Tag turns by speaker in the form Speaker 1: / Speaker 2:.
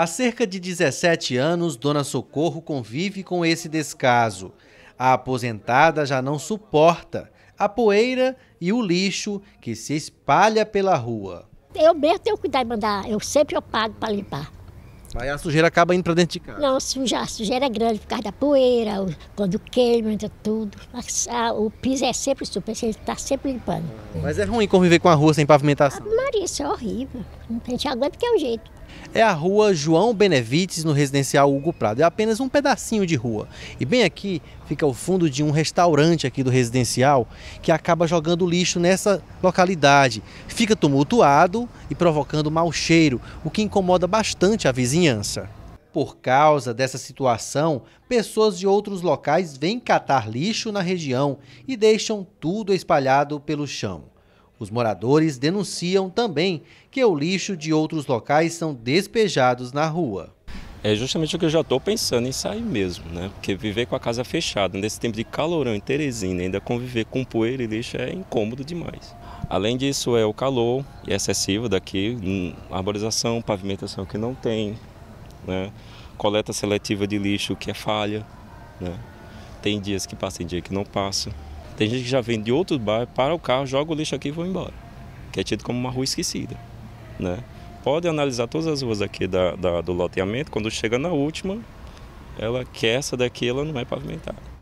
Speaker 1: Há cerca de 17 anos, Dona Socorro convive com esse descaso. A aposentada já não suporta a poeira e o lixo que se espalha pela rua.
Speaker 2: Eu mesmo tenho cuidado de mandar, eu sempre eu pago para limpar.
Speaker 1: Mas a sujeira acaba indo para dentro de casa. Não,
Speaker 2: a sujeira, a sujeira é grande por causa da poeira, quando queima, entra tudo. A, ah, o piso é sempre super, ele está sempre limpando.
Speaker 1: Mas é ruim conviver com a rua sem pavimentação?
Speaker 2: Ah, Maria, isso é horrível. A gente aguenta que é o jeito é a rua
Speaker 1: João Benevites, no residencial Hugo Prado. É apenas um pedacinho de rua. E bem aqui fica o fundo de um restaurante aqui do residencial que acaba jogando lixo nessa localidade. Fica tumultuado e provocando mau cheiro, o que incomoda bastante a vizinhança. Por causa dessa situação, pessoas de outros locais vêm catar lixo na região e deixam tudo espalhado pelo chão. Os moradores denunciam também que o lixo de outros locais são despejados na rua.
Speaker 3: É justamente o que eu já estou pensando em sair mesmo, né? Porque viver com a casa fechada nesse tempo de calorão em Teresina, ainda conviver com poeira e lixo é incômodo demais. Além disso, é o calor excessivo daqui, hum, arborização, pavimentação que não tem, né? coleta seletiva de lixo que é falha, né? tem dias que passa e dia que não passa. Tem gente que já vem de outro bairro, para o carro, joga o lixo aqui e vai embora. Que é tido como uma rua esquecida. Né? Pode analisar todas as ruas aqui da, da, do loteamento, quando chega na última, ela que essa daqui ela não é pavimentada.